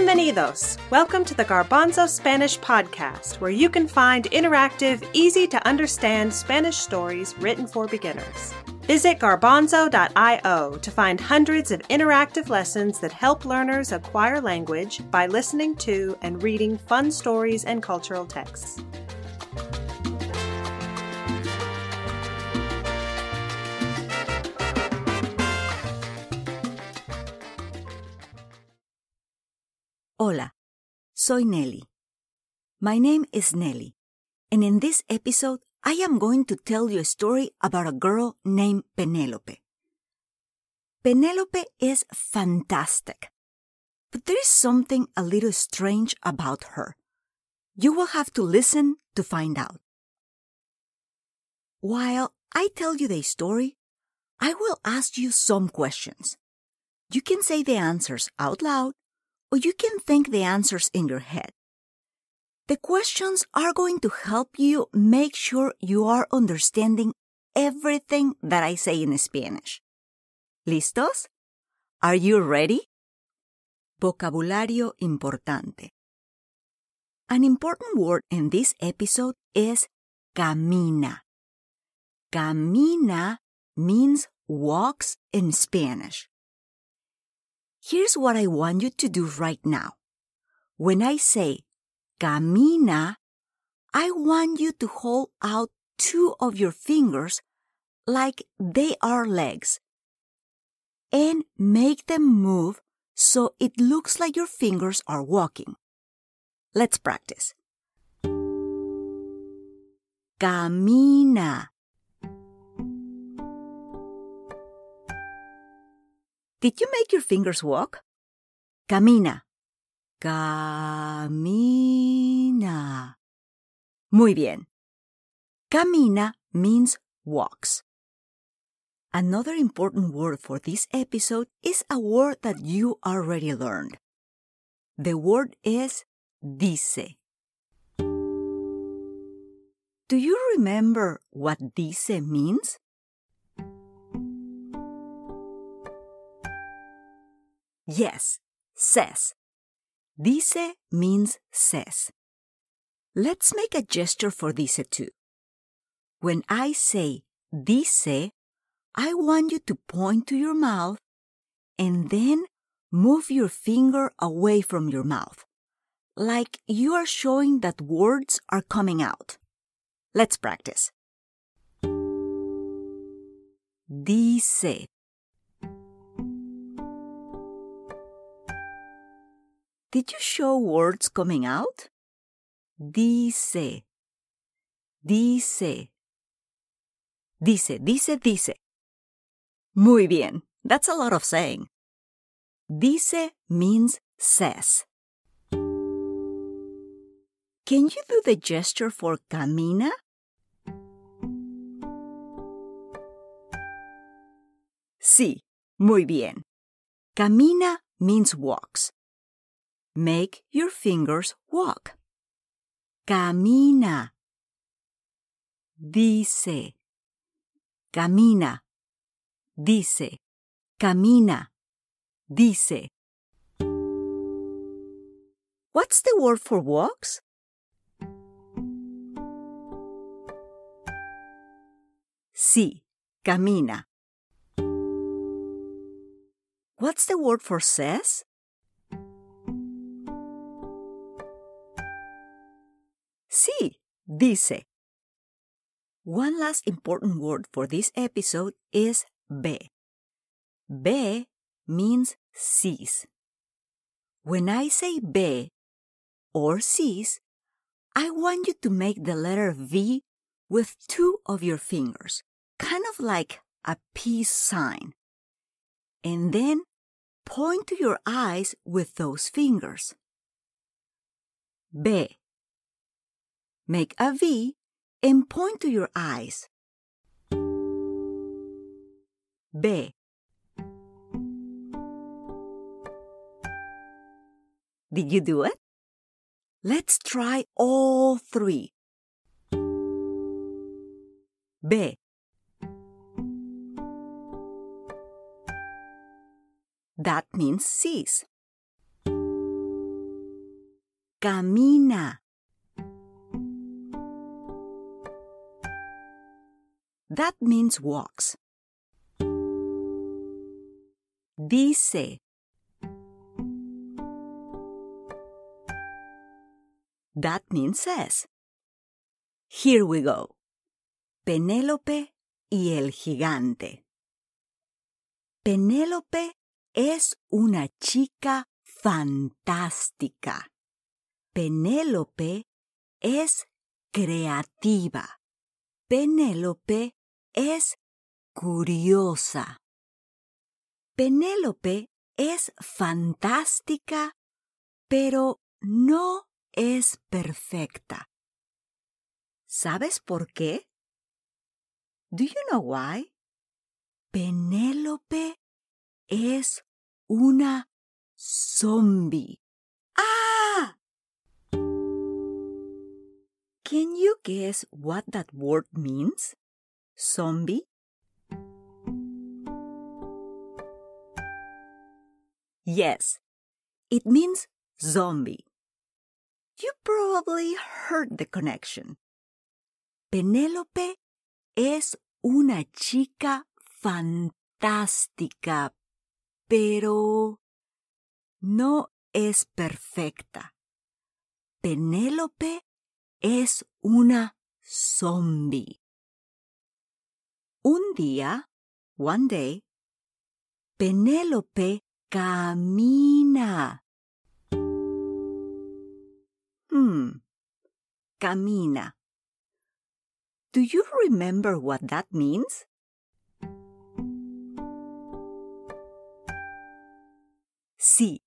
Bienvenidos! Welcome to the Garbanzo Spanish podcast, where you can find interactive, easy to understand Spanish stories written for beginners. Visit garbanzo.io to find hundreds of interactive lessons that help learners acquire language by listening to and reading fun stories and cultural texts. Hola, soy Nelly. My name is Nelly, and in this episode, I am going to tell you a story about a girl named Penelope. Penelope is fantastic, but there is something a little strange about her. You will have to listen to find out. While I tell you the story, I will ask you some questions. You can say the answers out loud or you can think the answers in your head. The questions are going to help you make sure you are understanding everything that I say in Spanish. ¿Listos? Are you ready? Vocabulario importante. An important word in this episode is camina. Camina means walks in Spanish. Here's what I want you to do right now. When I say camina, I want you to hold out two of your fingers like they are legs and make them move so it looks like your fingers are walking. Let's practice. Camina. Did you make your fingers walk? Camina. Camina. Muy bien. Camina means walks. Another important word for this episode is a word that you already learned. The word is dice. Do you remember what dice means? Yes, says. Dice means says. Let's make a gesture for dice too. When I say dice, I want you to point to your mouth and then move your finger away from your mouth, like you are showing that words are coming out. Let's practice. Dice. Did you show words coming out? Dice. Dice. Dice, dice, dice. Muy bien. That's a lot of saying. Dice means says. Can you do the gesture for camina? Sí, muy bien. Camina means walks. Make your fingers walk. Camina. Dice. Camina. Dice. Camina. Dice. What's the word for walks? Sí, camina. What's the word for says? Sí, dice. One last important word for this episode is ve. Ve means sees. When I say ve or sees, I want you to make the letter V with two of your fingers, kind of like a peace sign. And then point to your eyes with those fingers. Ve Make a V and point to your eyes. B. Did you do it? Let's try all three. B. That means cease. Camina. That means walks. Dice. That means says. Here we go. Penélope y el gigante. Penélope es una chica fantástica. Penélope es creativa. Penélope es curiosa. Penélope es fantástica, pero no es perfecta. ¿Sabes por qué? Do you know why? Penélope es una zombie. ¡Ah! Can you guess what that word means? zombie? Yes, it means zombie. You probably heard the connection. Penélope es una chica fantástica, pero no es perfecta. Penélope es una zombie. Un día, one day, Penélope camina. Hmm. Camina. Do you remember what that means? Sí.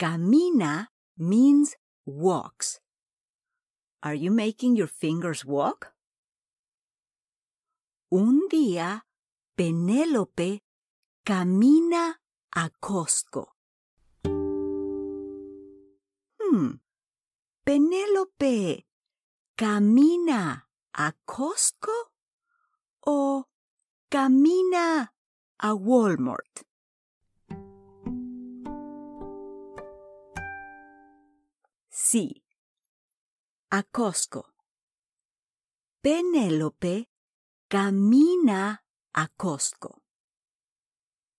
Camina means walks. Are you making your fingers walk? Un día, Penélope camina a Costco. Hmm, Penélope camina a Costco o camina a Walmart. Sí, a Costco. Penélope camina a Costco.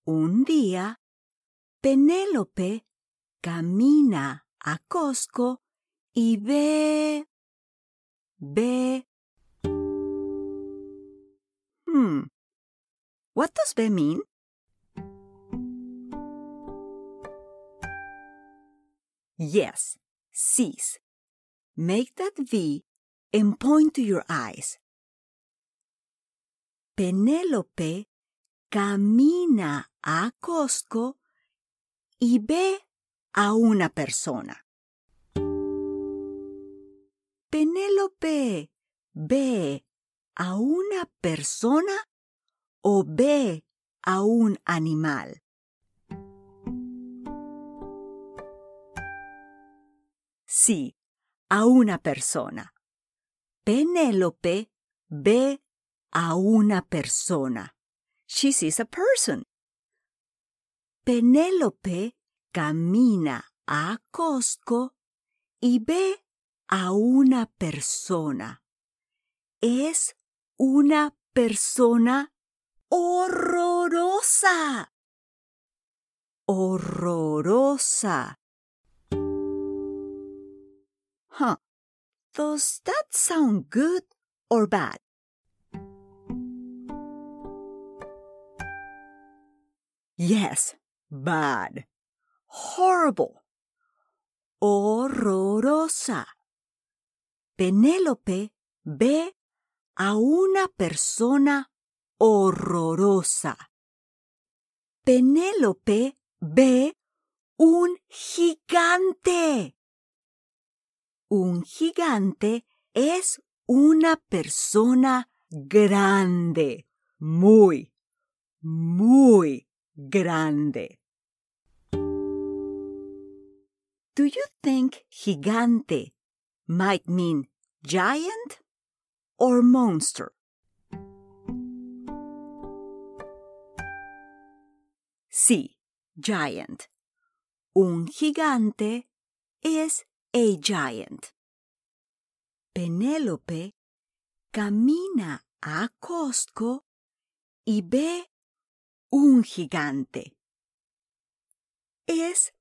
Un día, Penélope camina a Costco y ve... ve... Hmm. What does ve mean? Yes, sees. Make that V and point to your eyes. Penélope camina a Cosco y ve a una persona. Penélope ve a una persona o ve a un animal. Sí, a una persona. Penélope ve a una persona. She sees a person. Penélope camina a Costco y ve a una persona. Es una persona horrorosa. Horrorosa. Huh. Does that sound good or bad? Yes, bad. Horrible. Horrorosa. Penélope ve a una persona horrorosa. Penélope ve un gigante. Un gigante es una persona grande, muy, muy grande. Do you think gigante might mean giant or monster? Sí, giant. Un gigante es a giant. Penélope camina a Costco y ve un gigante. Es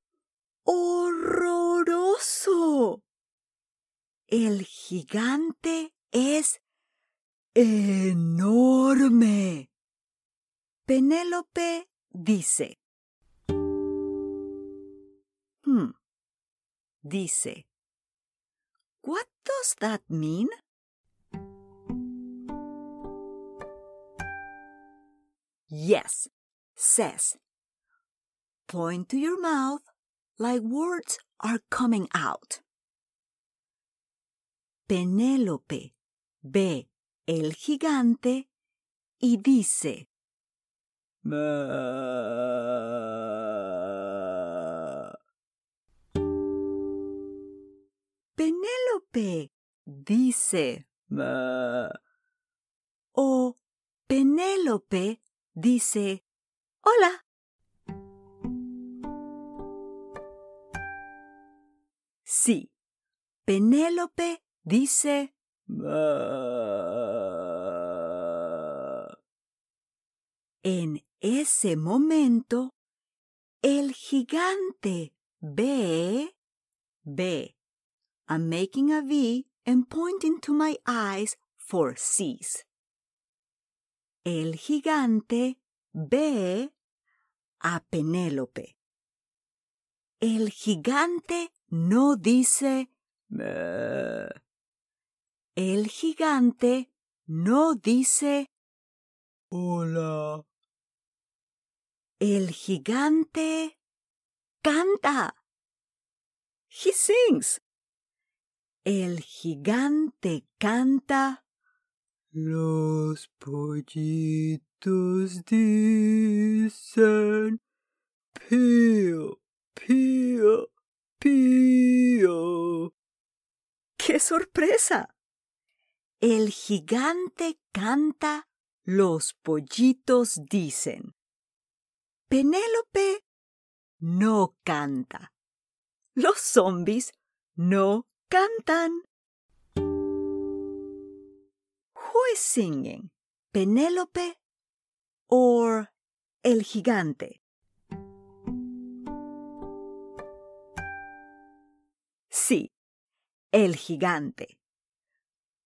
horroroso. El gigante es enorme. Penélope dice. Hmm. Dice. What does that mean? Yes, says, Point to your mouth like words are coming out. Penélope ve el gigante y dice, Penélope dice, o Penélope dice, Hola. Sí. Penélope dice... En ese momento, el gigante ve... B. I'm making a V and pointing to my eyes for C's. El gigante Ve a Penélope. El gigante no dice El gigante no dice hola. El gigante canta. He sings. El gigante canta los pollitos. ¡Qué sorpresa! El gigante canta, los pollitos dicen. Penélope no canta. Los zombies no cantan. Who is singing? Penélope el gigante. Sí, el gigante.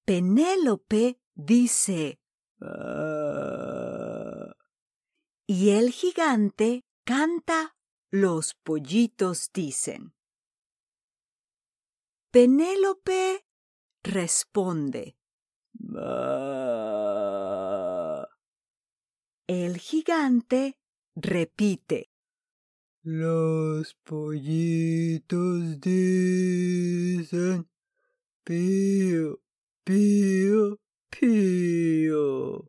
Penélope dice... Ah". y el gigante canta Los pollitos dicen. Penélope responde. Ah". El gigante repite. Los pollitos dicen pío, pío, pío.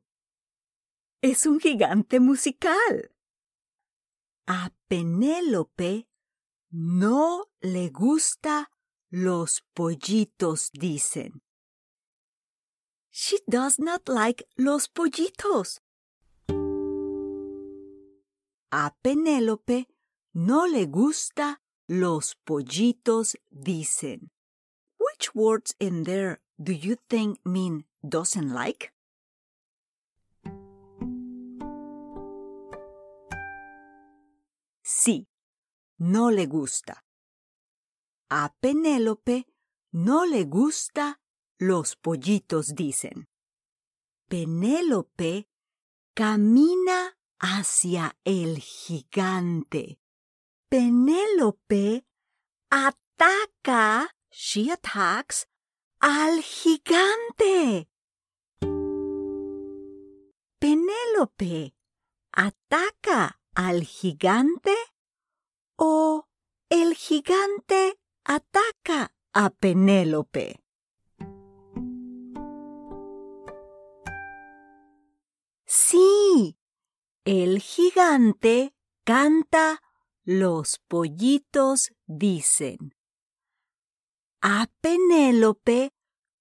Es un gigante musical. A Penélope no le gusta los pollitos dicen. She does not like los pollitos. A Penélope no le gusta los pollitos dicen. Which words in there do you think mean doesn't like? Sí, no le gusta. A Penélope no le gusta los pollitos dicen. Penélope camina hacia el gigante. Penélope ataca, she attacks, al gigante. Penélope ataca al gigante o el gigante ataca a Penélope. Sí, el gigante canta, los pollitos dicen. A Penélope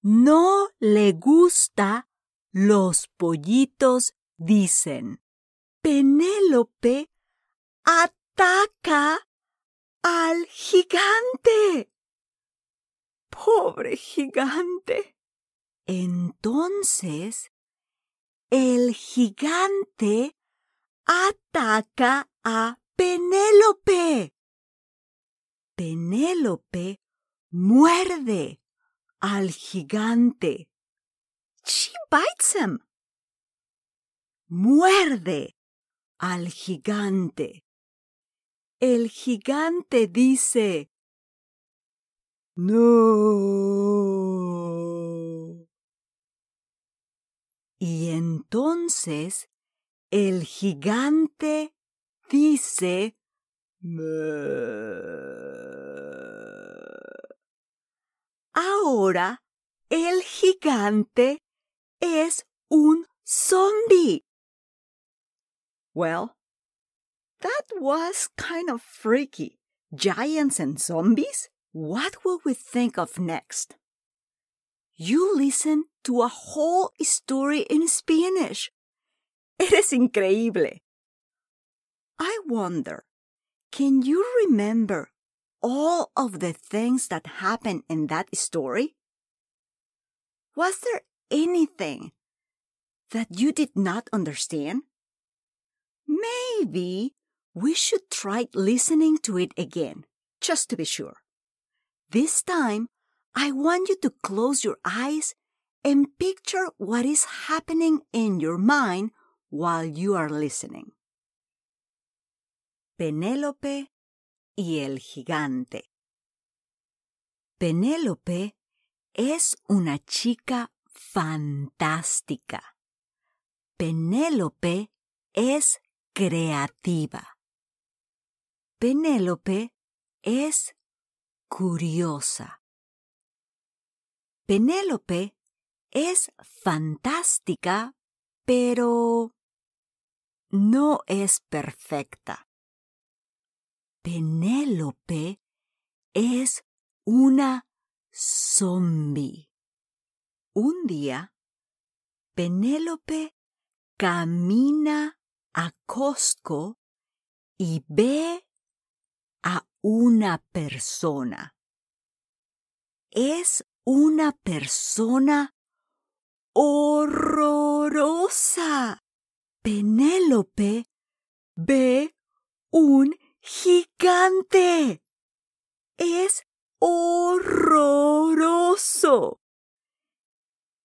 no le gusta, los pollitos dicen. Penélope ataca al gigante. Pobre gigante. Entonces, el gigante ataca a Penélope. Penélope muerde al gigante. She bites him. Muerde al gigante. El gigante dice, No. Y entonces El gigante dice... Ahora el gigante es un zombie. Well, that was kind of freaky. Giants and zombies? What will we think of next? You listen to a whole story in Spanish Eres increíble. I wonder, can you remember all of the things that happened in that story? Was there anything that you did not understand? Maybe we should try listening to it again, just to be sure. This time, I want you to close your eyes and picture what is happening in your mind while you are listening. Penélope y el gigante. Penélope es una chica fantástica. Penélope es creativa. Penélope es curiosa. Penélope es fantástica, pero no es perfecta. Penélope es una zombie. Un día, Penélope camina a Costco y ve a una persona. Es una persona horrorosa. Penélope ve un gigante. Es horroroso.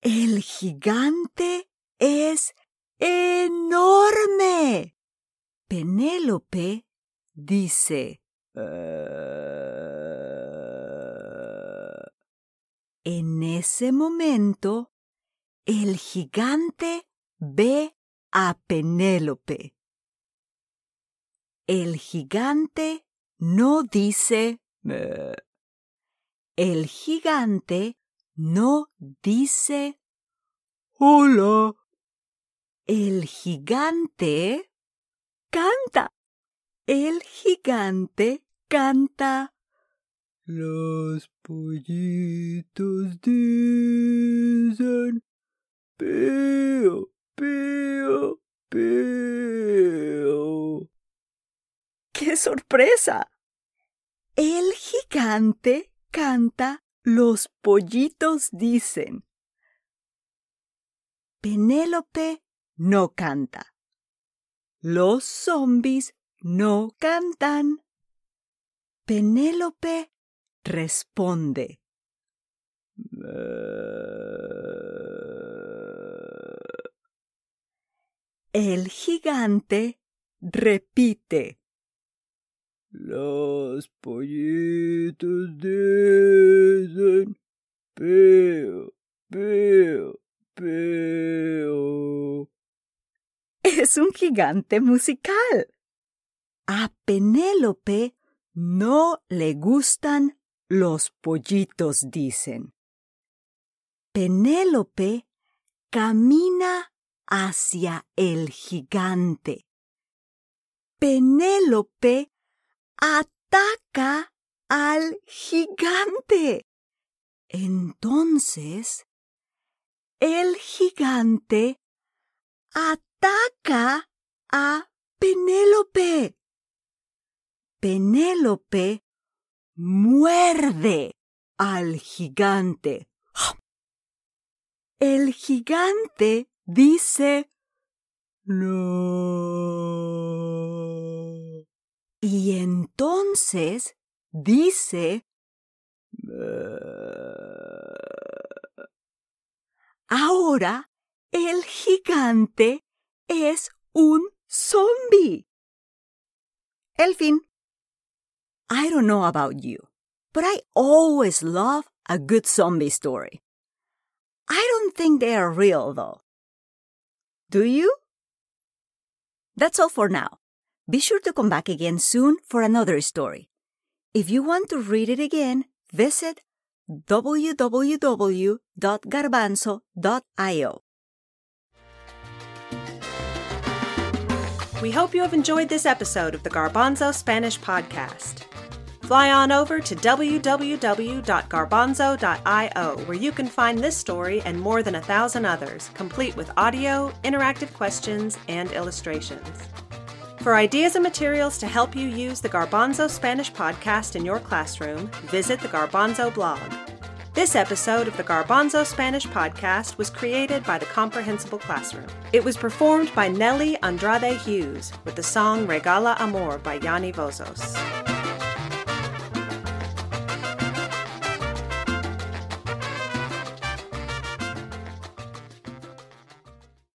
El gigante es enorme. Penélope dice. Eh". En ese momento, el gigante ve a Penélope. El gigante no dice El gigante no dice hola. El gigante canta. El gigante canta. Los pollitos dicen ¡Qué sorpresa! El gigante canta, los pollitos dicen. Penélope no canta. Los zombies no cantan. Penélope responde. El gigante repite. Los pollitos dicen peo, peo, peo. Es un gigante musical. A Penélope no le gustan los pollitos, dicen. Penélope camina hacia el gigante. Penélope ataca al gigante. Entonces, el gigante ataca a Penélope. Penélope muerde al gigante. El gigante dice no. Y entonces dice Ahora el gigante es un zombie. El fin. I don't know about you, but I always love a good zombie story. I don't think they are real, though. Do you? That's all for now. Be sure to come back again soon for another story. If you want to read it again, visit www.garbanzo.io. We hope you have enjoyed this episode of the Garbanzo Spanish Podcast. Fly on over to www.garbanzo.io where you can find this story and more than a thousand others, complete with audio, interactive questions, and illustrations. For ideas and materials to help you use the Garbanzo Spanish podcast in your classroom, visit the Garbanzo blog. This episode of the Garbanzo Spanish podcast was created by the Comprehensible Classroom. It was performed by Nelly Andrade Hughes with the song Regala Amor by Yanni Vozos.